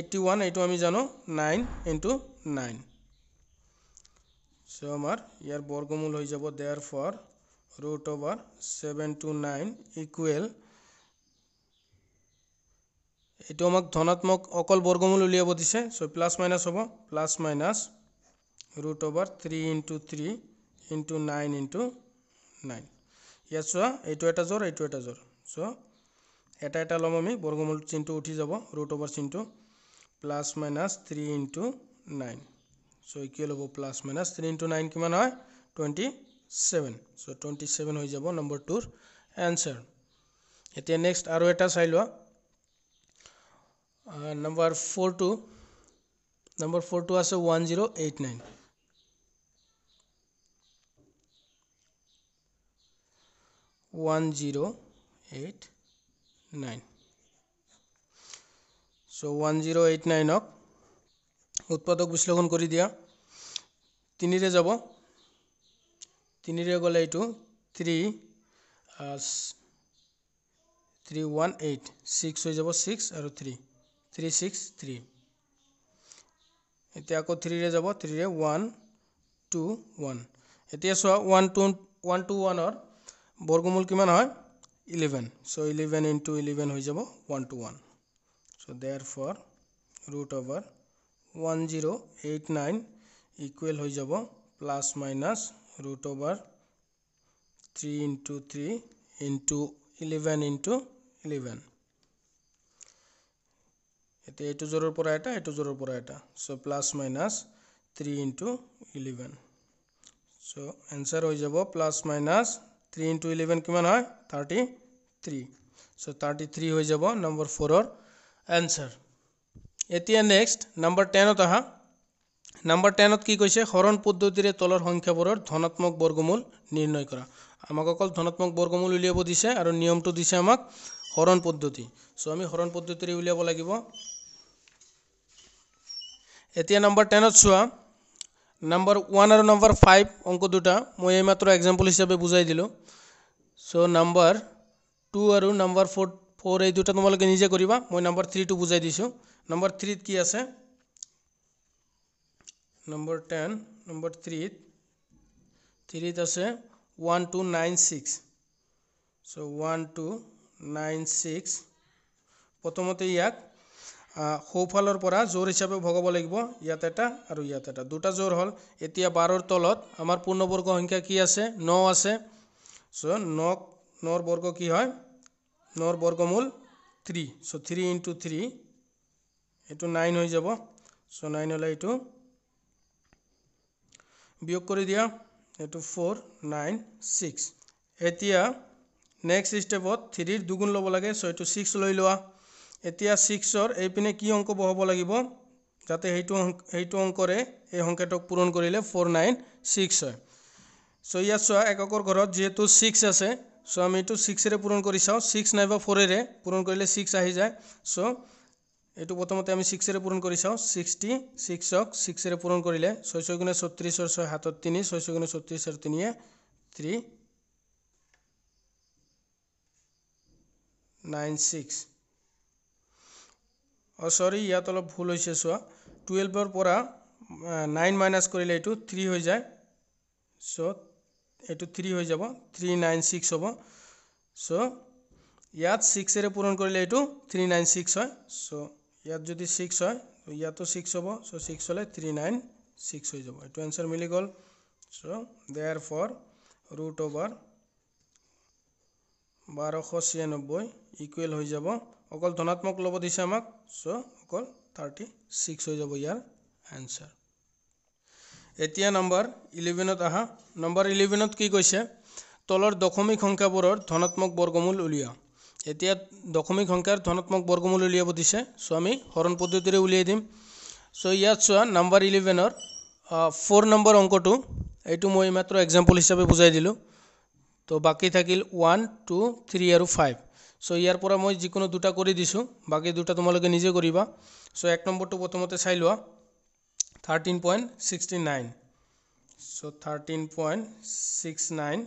Speaker 1: এইটি ওৱান এইটো আমি জানো নাইন ইণ্টু নাইন চ' আমাৰ ইয়াৰ বৰ্গমূল হৈ যাব therefore root over seven two nine equal এইটো আমাক ধনাত্মক অকল বৰ্গমূল উলিয়াব দিছে ছ' প্লাছ মাইনাছ হ'ব plus minus root over three into three into nine into nine ইয়াত চোৱা এইটো এটা জ্বৰ এইটো এটা জ্বৰ চ' এটা এটা ল'ম আমি বৰ্গমূল চিনটো উঠি যাব ৰুট অভাৰ চিনটো plus minus three into nine so' কিয় ল'ব plus minus three into nine কিমান হয় twenty seven so' twenty seven হৈ যাব নম্বৰ টুৰ এনচাৰ এতিয়া নেক্সট আৰু এটা চাই লোৱা নম্বৰ ফ'ৰটো নম্বৰ ফ'ৰটো আছে one zero' eight nine one zero' eight nine so' one zero' eight নাইনক উৎপাদক বিশ্লেষণ কৰি দিয়া তিনিৰে যাব তিনিৰে গ'লে এইটো three three one eight six হৈ যাব ছিক্স আৰু থ্ৰী থ্ৰী এতিয়া আকৌ থ্ৰীৰে যাব থ্ৰীৰে ওৱান টু ওৱান এতিয়া চোৱা ওৱান টু ওৱান টু ওৱানৰ বৰ্গমূল কিমান হয় eleven so' eleven into eleven হৈ যাব one two one so' therefore root over one zero' eight nine equal হৈ যাব plus minus root over three into three into eleven into eleven এতিয়া এইটো জোৰৰ পৰা এটা এইটো জোৰৰ পৰা এটা so' plus minus three into eleven so' answer হৈ যাব plus minus three into eleven কিমান হয় thirty three so' thirty three হৈ যাব নম্বৰ ফ'ৰৰ এনচাৰ এতিয়া নেক্সট নম্বৰ টেনত অহা নম্বৰ টেনত কি কৈছে হৰণ পদ্ধতিৰে তলৰ সংখ্যাবোৰৰ ধনাত্মক বৰ্গমূল নিৰ্ণয় কৰা আমাক অকল ধনাত্মক বৰ্গমূল উলিয়াব দিছে আৰু নিয়মটো দিছে আমাক হৰণ পদ্ধতি চ' আমি হৰণ পদ্ধতিৰে উলিয়াব লাগিব এতিয়া নম্বৰ টেনত চোৱা নম্বৰ ওৱান আৰু নম্বৰ ফাইভ অংক দুটা মই এইমাত্ৰ এক্সাম্পল হিচাপে বুজাই দিলোঁ চ' নম্বৰ টু আৰু নম্বৰ ফ'ৰ ফ'ৰ এই দুটা তোমালোকে নিজে কৰিবা মই নম্বৰ থ্ৰীটো বুজাই দিছোঁ নম্বৰ থ্ৰীত কি আছে নম্বৰ টেন নম্বৰ থ্ৰীত থ্ৰীত আছে one two nine six so' one two nine six প্ৰথমতে ইয়াক সোঁফালৰ পৰা জোৰ হিচাপে ভগাব লাগিব ইয়াত এটা আৰু ইয়াত এটা দুটা জোৰ হ'ল এতিয়া বাৰৰ তলত আমাৰ পূৰ্ণবৰ্গ সংখ্যা কি আছে ন আছে চ' নক নৰ বৰ্গ কি হয় নৰ বৰ্গমূল three so' three into three এইটো নাইন হৈ যাব চ' নাইন হ'লে এইটো বিয়োগ কৰি দিয়া এইটো ফ'ৰ নাইন ছিক্স এতিয়া নেক্সট ষ্টেপত থ্ৰীৰ দুগুণ ল'ব লাগে চ' এইটো ছিক্স লৈ লোৱা এতিয়া ছিক্সৰ এইপিনে কি অংক বহাব লাগিব যাতে সেইটো সেইটো অংকৰে এই সংকেতক পূৰণ কৰিলে ফ'ৰ নাইন ছিক্স হয় চ' ইয়াত চোৱা এককৰ ঘৰত যিহেতু ছিক্স আছে চ' আমি এইটো ছিক্সেৰে পূৰণ কৰি চাওঁ ছিক্স নাইবা ফ'ৰেৰে পূৰণ কৰিলে ছিক্স আহি যায় চ' এইটো প্ৰথমতে আমি ছিক্সেৰে পূৰণ কৰি চাওঁ ছিক্সটি ছিক্সক ছিক্সেৰে পূৰণ কৰিলে ছয় ছয় গুণে ছত্ৰিছৰ ছয় সাতত তিনি ছয় ছয় গুণে ছত্ৰিছৰ তিনিয়ে three nine six oh' sorry ইয়াত অলপ ভুল হৈছে চোৱা টুৱেলভৰ পৰা নাইন মাইনাছ কৰিলে এইটো থ্ৰী হৈ যায় চ' এইটো থ্ৰী হৈ যাব থ্ৰী নাইন ছিক্স হ'ব চ' ইয়াত ছিক্সেৰে পূৰণ কৰিলে এইটো থ্ৰী নাইন ছিক্স হয় চ' ইয়াত যদি ছিক্স হয় ইয়াতো ছিক্স হ'ব চ' ছিক্স হ'লে থ্ৰী নাইন ছিক্স হৈ যাব এইটো এনচাৰ মিলি গ'ল so' therefore root over বাৰশ ছিয়ানব্বৈ ইকুৱেল হৈ যাব অকল ধনাত্মক ল'ব দিছে আমাক চ' অকল থাৰ্টি ছিক্স হৈ যাব ইয়াৰ এনচাৰ এতিয়া নম্বৰ ইলেভেনত আহা নম্বৰ ইলেভেনত কি কৈছে তলৰ দশমিক সংখ্যাবোৰৰ ধনাত্মক বৰ্গমূল উলিওৱা এতিয়া দশমিক সংখ্যাৰ ধনাত্মক বৰ্গমূল উলিয়াব দিছে চ' আমি হৰণ পদ্ধতিৰে উলিয়াই দিম চ' ইয়াত চোৱা নাম্বাৰ ইলেভেনৰ ফ'ৰ নম্বৰ অংকটো এইটো মই মাত্ৰ এক্সাম্পল হিচাপে বুজাই দিলোঁ তো বাকী থাকিল ওৱান টু থ্ৰী আৰু ফাইভ সো ইয়ার পরে মই যিকোনো দুটা করে দিছো বাকি দুটা তোমালকে নিজে করিবা সো এক নম্বরটো প্রথমতে চাই লওয়া thirteen point sixty nine so thirteen point six nine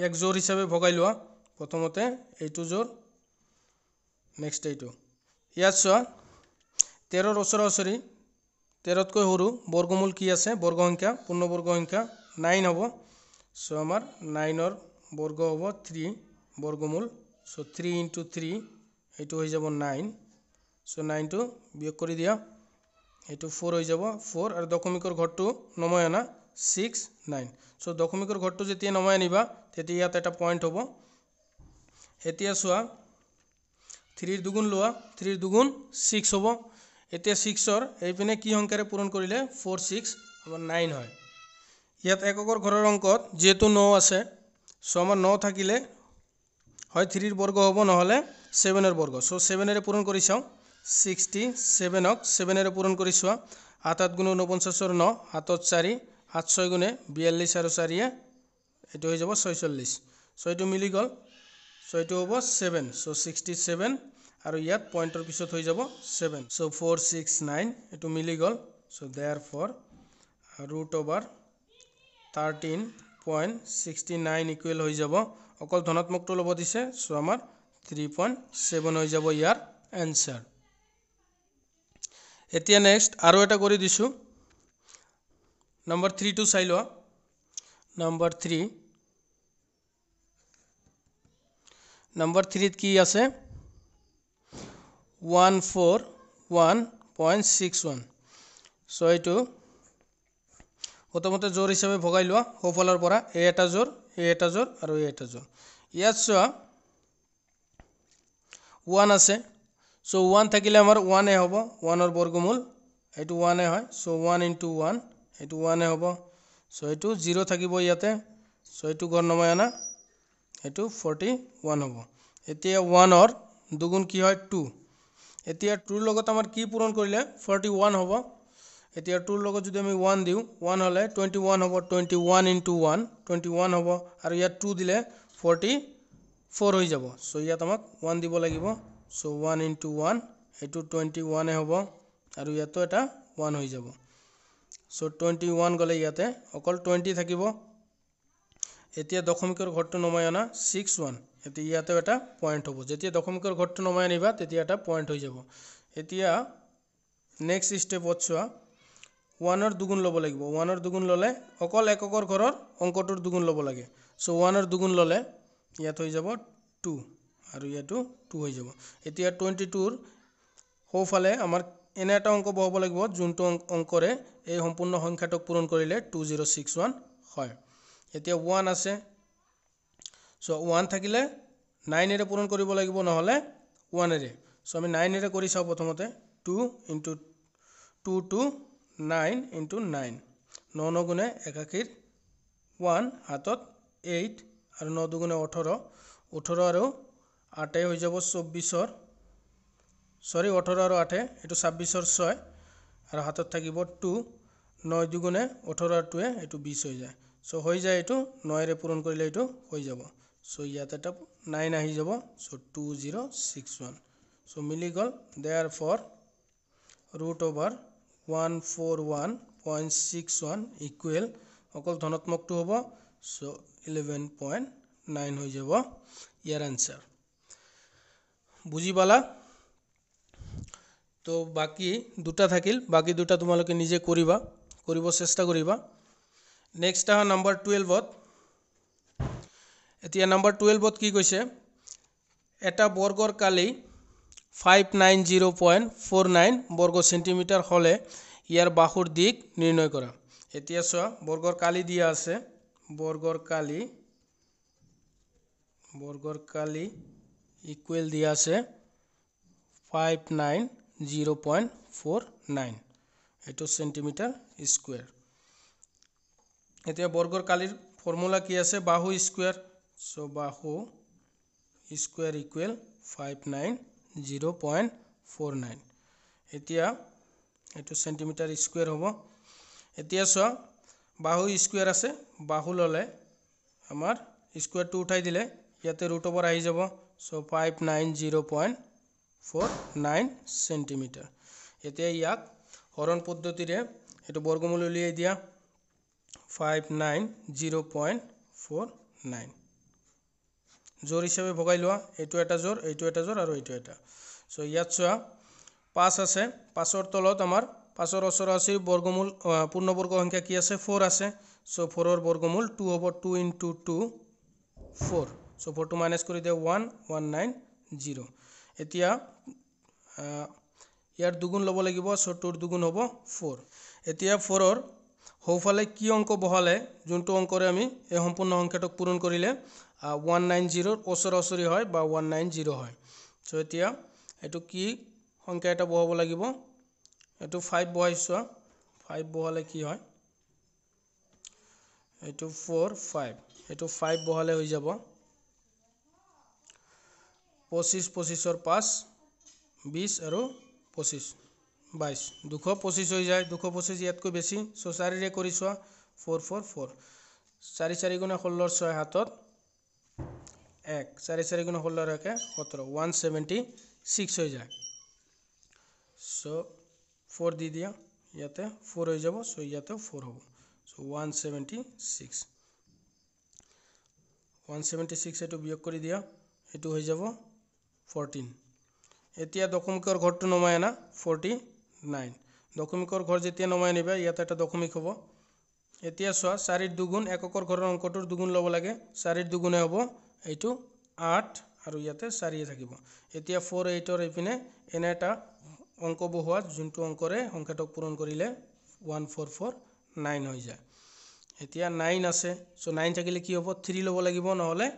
Speaker 1: ইয়াক জোর হিসাবে ভগাই লওয়া প্রথমতে এইটো জোর নেক্সট এইটো ইয়াত চোৱা তেৰোৰ ওচৰাওচৰি তেৰতকৈ সৰু বৰ্গমূল কি আছে বৰ্গ সংখ্যা পূৰ্ণবৰ্গ সংখ্যা নাইন হব সো আমাৰ নাইনেৰ বৰ্গ হব থ্ৰি বৰ্গমূল সো থ্ৰী ইণ্টু থ্ৰী এইটো হৈ যাব নাইন সো নাইনটো বিয়োগ কৰি দিয়া এইটো ফ'ৰ হৈ যাব ফ'ৰ আৰু দশমিকৰ ঘৰটো নমাই অনা ছিক্স নাইন সো দশমিকৰ ঘৰটো যেতিয়া নমাই আনিবা তেতিয়া ইয়াত এটা পইণ্ট হ'ব এতিয়া চোৱা থ্ৰীৰ দুগুণ লোৱা থ্ৰীৰ দুগুণ ছিক্স হ'ব এতিয়া ছিক্সৰ এইপিনে কি সংখ্যাৰে পূৰণ কৰিলে ফ'ৰ ছিক্স নাইন হয় ইয়াত এককৰ ঘৰৰ অংকত যিহেতু ন আছে চ' আমাৰ ন থাকিলে হয় থ্ৰীৰ বৰ্গ হ'ব নহ'লে ছেভেনৰ বৰ্গ চ' ছেভেনেৰে পূৰণ কৰি চাওঁ ছিক্সটি ছেভেনক ছেভেনেৰে পূৰণ কৰি চোৱা সাত আঠ গুণে ঊনপঞ্চাছৰ ন সাতত চাৰি সাত ছয় গুণে বিয়াল্লিছ আৰু চাৰিয়ে এইটো হৈ যাব ছয়চল্লিছ ছয়টো মিলি গ'ল ছয়টো হ'ব ছেভেন চ' ছিক্সটি ছেভেন আৰু ইয়াত পইণ্টৰ পিছত হৈ যাব seven so' four six nine এইটো মিলি গ'ল so' therefore root over thirteen point sixty nine equal হৈ যাব অকল ধনাত্মকটো ল'ব দিছে চ' আমাৰ থ্ৰী পইণ্ট ছেভেন হৈ যাব ইয়াৰ এনচাৰ এতিয়া নেক্সট আৰু এটা কৰি দিছোঁ নম্বৰ থ্ৰীটো চাই লোৱা নম্বৰ থ্ৰী নম্বৰ থ্ৰীত কি আছে one four one point six one so' এইটো প্ৰথমতে জ'ৰ হিচাপে ভগাই লোৱা সোঁফালৰ পৰা এই এটা জ'ৰ এই এটাযোৰ আৰু এই এটা এটাযোৰ ইয়াত চোৱা ওৱান আছে চ' ওৱান থাকিলে আমাৰ ওৱানে হ'ব ওৱানৰ বৰ্গমূল এইটো ওৱানে হয় চ' ওৱান ইনটু ওৱান এইটো ওৱানে হ'ব চ' এইটো জিৰ' থাকিব ইয়াতে চ' এইটো ঘৰ নমাই অনা এইটো ফৰ্টি ওৱান হ'ব এতিয়া ওৱানৰ দুগুণ কি হয় টু এতিয়া টুৰ লগত আমাৰ কি পূৰণ কৰিলে ফৰ্টি ওৱান হ'ব এতিয়া টুৰ লগত যদি আমি ওৱান দিওঁ ওৱান হ'লে টুৱেণ্টি ওৱান হ'ব twenty one into one twenty one হ'ব আৰু ইয়াত টু দিলে ফৰ্টি ফ'ৰ হৈ যাব চ' ইয়াত আমাক ওৱান দিব লাগিব চ' ওৱান ইণ্টু ওৱান এইটো টুৱেণ্টি ওৱানে হ'ব আৰু ইয়াতো এটা ওৱান হৈ যাব চ' টুৱেণ্টি ওৱান গ'লে ইয়াতে অকল টুৱেণ্টি থাকিব এতিয়া দশমিকৰ ঘৰটো নমাই অনা ছিক্স ওৱান এতিয়া ইয়াতো এটা পইণ্ট হ'ব যেতিয়া দশমিকৰ ঘৰটো নমাই আনিবা তেতিয়া এটা পইণ্ট হৈ যাব এতিয়া নেক্সট ষ্টেপত চোৱা ওৱানৰ দুগুণ ল'ব লাগিব ওৱানৰ দুগুণ ল'লে অকল এককৰ ঘৰৰ অংকটোৰ দুগুণ ল'ব লাগে চ' ওৱানৰ দুগুণ ল'লে ইয়াত হৈ যাব টু আৰু ইয়াতো টু হৈ যাব এতিয়া টুৱেণ্টি টুৰ সোঁফালে আমাৰ এনে এটা অংক বহাব লাগিব যোনটো অংকৰে এই সম্পূৰ্ণ সংখ্যাটোক পূৰণ কৰিলে টু জিৰ' ছিক্স ওৱান হয় এতিয়া ওৱান আছে চ' ওৱান থাকিলে নাইনেৰে পূৰণ কৰিব লাগিব নহ'লে ওৱানেৰে চ' আমি নাইনেৰে কৰি চাওঁ প্ৰথমতে two into two two nine into nine ন ন গুণে একাশীৰ ওৱান হাতত এইট আৰু ন দুগুণে ওঠৰ ওঠৰ আৰু আঠে হৈ যাব চৌব্বিছৰ চৰি ওঠৰ আৰু আঠে এইটো ছাব্বিছৰ ছয় আৰু হাতত থাকিব টু ন দুগুণে ওঠৰ আৰু টুৱে এইটো বিছ হৈ যায় চ' হৈ যায় এইটো নয়েৰে পূৰণ কৰিলে এইটো হৈ যাব চ' ইয়াত এটা নাইন আহি যাব so' two zero' six one so' মিলি গ'ল therefore root over one four one point six one equal অকল ধনাত্মকটো হ'ব ছ' ইলেভেন পইণ্ট নাইন হৈ যাব ইয়াৰ এনচাৰ বুজি পালা তো বাকী দুটা থাকিল বাকী দুটা তোমালোকে নিজে কৰিবা কৰিব চেষ্টা কৰিবা নেক্সট আহ নম্বৰ টুৱেলভত এতিয়া নম্বৰ টুৱেলভত কি কৈছে এটা বৰ্গৰ কালি five nine zero' point four nine বৰ্গ চেণ্টিমিটাৰ হ'লে ইয়াৰ বাহুৰ দিক নিৰ্ণয় কৰা এতিয়া চোৱা বৰ্গৰ কালি দিয়া আছে বৰ্গৰ কালি বৰ্গৰ কালি ইকুৱেল দিয়া আছে five nine zero' point four nine এইটো চেণ্টিমিটাৰ স্কুৱেৰ এতিয়া বৰ্গৰ কালিৰ ফৰ্মুলা কি আছে বাহু স্কুৱেৰ চ' বাহু square equal five nine zero' point four nine এতিয়া এইটো চেণ্টিমিটাৰ স্কুৱেৰ হ'ব এতিয়া চোৱা বাহু স্কুৱেৰ আছে বাহু ল'লে আমাৰ স্কুৱেৰটো উঠাই দিলে ইয়াতে ৰুট অ'ভাৰ আহি যাব so' five nine zero' point four nine centimetre এতিয়া ইয়াক হৰণ পদ্ধতিৰে সেইটো বৰ্গমূল উলিয়াই দিয়া five nine zero' point four nine জোৰ হিচাপে ভগাই লোৱা এইটো এটা জোৰ এইটো এটা জোৰ আৰু এইটো এটা চ' ইয়াত চোৱা পাঁচ আছে পাঁচৰ তলত আমাৰ পাঁচৰ ওচৰাওচিৰ বৰ্গমূল পূৰ্ণবৰ্গ সংখ্যা কি আছে ফ'ৰ আছে চ' ফ'ৰৰ বৰ্গমূল টু হ'ব two into two four so' ফ'ৰটো মাইনাছ কৰি দিয়ে ওৱান ওৱান নাইন জিৰ' এতিয়া ইয়াৰ দুগুণ ল'ব লাগিব চ' টুৰ দুগুণ হ'ব ফ'ৰ এতিয়া ফ'ৰৰ সোঁফালে কি অংক বহালে যোনটো অংকৰে আমি এই সম্পূৰ্ণ সংখ্যাটোক পূৰণ কৰিলে ওৱান নাইন জিৰোৰ ওচৰাচৰি হয় বা ওৱান নাইন জিৰ' হয় চ' এতিয়া এইটো কি সংখ্যা এটা বহাব লাগিব এইটো ফাইভ বহাইছোঁ ফাইভ বহালে কি হয় এইটো ফ'ৰ ফাইভ এইটো ফাইভ বহালে হৈ যাব পঁচিছ পঁচিছৰ পাঁচ বিছ আৰু পঁচিছ বাইছ দুশ পঁচিছ হৈ যায় দুশ পঁচিছ ইয়াতকৈ বেছি চ' চাৰিৰে কৰি চোৱা ফ'ৰ ফ'ৰ ফ'ৰ চাৰি চাৰি গুণে ষোল্ল ছয় হাতত এক চারি চারি গুণ ষোলো আর একে সতেরো ওয়ান সেভেন্টি সিক্স হয়ে যায় সো ফোর দিয়ে দিও ইয়াতে ফোর হয়ে যাব সো ইয়াতেও ফোর হব so one seventy six one seventy six এই বিয়োগ করে দিও এই হয়ে যাব ফোরটিন এতিয়া দশমিকর ঘর নমাই আনা ফোরটি নাইন দশমিকর ঘর যেটা নমাই আনবা ইয়াতে একটা দশমিক হব এতিয়া চারির দুগুণ এককর ঘরের অঙ্কটোর দুগুণ লব লাগে চারির দুগুণে হবো এইটো আঠ আৰু ইয়াতে চাৰিয়ে থাকিব এতিয়া ফ'ৰ এইটৰ এইপিনে এনে এটা অংক বহোৱাত যোনটো অংকৰে সংখ্যাটোক পূৰণ কৰিলে ওৱান ফ'ৰ ফ'ৰ নাইন হৈ যায় এতিয়া নাইন আছে চ' নাইন থাকিলে কি হ'ব থ্ৰী ল'ব লাগিব নহ'লে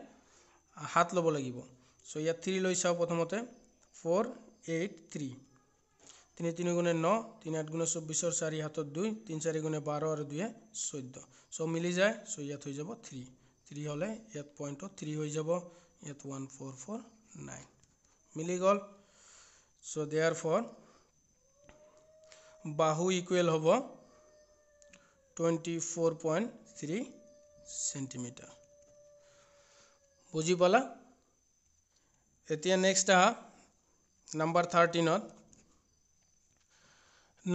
Speaker 1: সাত ল'ব লাগিব চ' ইয়াত থ্ৰী লৈ চাওঁ প্ৰথমতে ফ'ৰ এইট থ্ৰী তিনি তিনি গুণে ন তিনি আঠ গুণে চৌব্বিছৰ চাৰি সাতত দুই তিনি চাৰি গুণে বাৰ আৰু দুয়ে চৈধ্য চ' মিলি যায় চ' ইয়াত হৈ যাব থ্ৰী थ्री हम इतना पॉइंट थ्री हो जा वन फोर फोर नाइन मिली गल सो देर फर बाहु इकुवेल हम twenty four point three centimetre बुझिपाला नेक्स्ट अहा नम्बर थार्टिन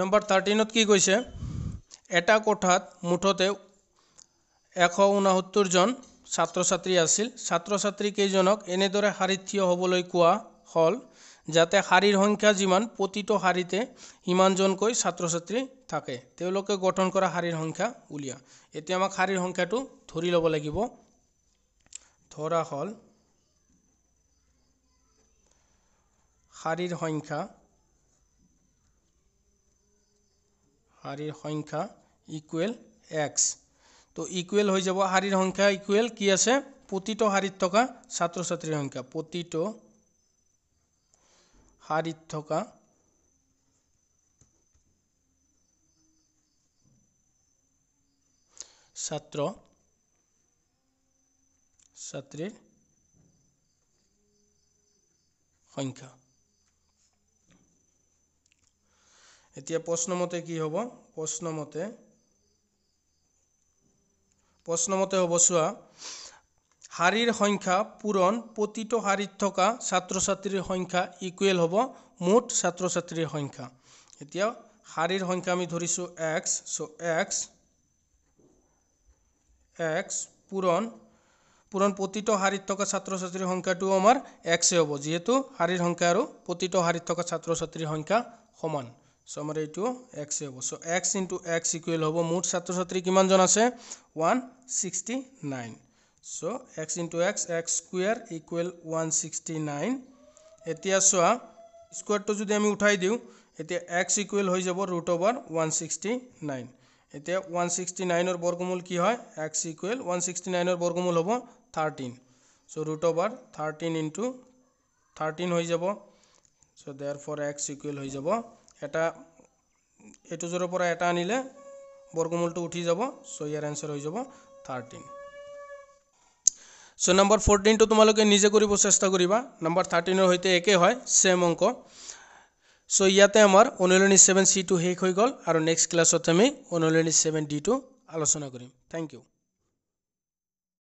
Speaker 1: नम्बर थार्टिन कि कैसे एट कोठा मुठते এশ ঊনসত্তৰজন ছাত্ৰ ছাত্ৰী আছিল ছাত্ৰ ছাত্ৰীকেইজনক এনেদৰে শাৰীত থিয় হ'বলৈ কোৱা হ'ল যাতে শাৰীৰ সংখ্যা যিমান প্ৰতিটো শাৰীতে সিমানজনকৈ ছাত্ৰ ছাত্ৰী থাকে তেওঁলোকে গঠন কৰা শাৰীৰ সংখ্যা উলিয়া এতিয়া আমাক শাৰীৰ সংখ্যাটো ধৰি ল'ব লাগিব ধৰা হ'ল শাৰীৰ সংখ্যা শাৰীৰ সংখ্যা ইকুৱেল এক্স তো ইকুৱেল হৈ যাব শাৰীৰ সংখ্যা ইকুৱেল কি আছে প্ৰতিটো শাৰীত থকা ছাত্ৰ ছাত্ৰীৰ সংখ্যা প্ৰতিটো শাৰীত থকা ছাত্ৰ ছাত্ৰীৰ সংখ্যা এতিয়া প্ৰশ্নমতে কি হ'ব প্ৰশ্নমতে প্ৰশ্নমতে হ'ব চোৱা শাৰীৰ সংখ্যা পূৰণ প্ৰতিটো শাৰীত থকা ছাত্ৰ ছাত্ৰীৰ সংখ্যা ইকুৱেল হ'ব মুঠ ছাত্ৰ ছাত্ৰীৰ সংখ্যা এতিয়া শাৰীৰ সংখ্যা আমি ধৰিছোঁ এক্স চ' এক্স এক্স পূৰণ পূৰণ প্ৰতিটো শাৰীত থকা ছাত্ৰ ছাত্ৰীৰ সংখ্যাটো আমাৰ এক্সে হ'ব যিহেতু শাৰীৰ সংখ্যা আৰু প্ৰতিটো শাৰীত থকা ছাত্ৰ ছাত্ৰীৰ সংখ্যা সমান সো আমার এইটো x হবো সো x x ইকুয়াল হবো মোট ছাত্র ছাত্রী কিমান জন আছে 169 so x x x square equal 169 এতিয়া সোয়া স্কয়ারটো যদি আমি উঠাই দিউ এতিয়া x ইকুয়াল হৈ যাব √169 এতিয়া 169 অর বর্গমূল কি হয় x ইকুয়াল 169 অর বর্গমূল হবো 13 সো √13 13 হৈ যাব সো देयरफॉर x ইকুয়াল হৈ যাব এটা এইটো জোৰৰ পৰা এটা আনিলে বৰগমূলটো উঠি যাব চ' ইয়াৰ এনচাৰ হৈ যাব থাৰ্টিন চ' নম্বৰ ফৰ্টিনটো তোমালোকে নিজে কৰিব চেষ্টা কৰিবা নম্বৰ থাৰ্টিনৰ সৈতে একে হয় ছেম অংক চ' ইয়াতে আমাৰ অনলনি ছেভেন চিটো শেষ হৈ গ'ল আৰু নেক্সট ক্লাছত আমি অনলনি ছেভেন ডিটো আলোচনা কৰিম থেংক ইউ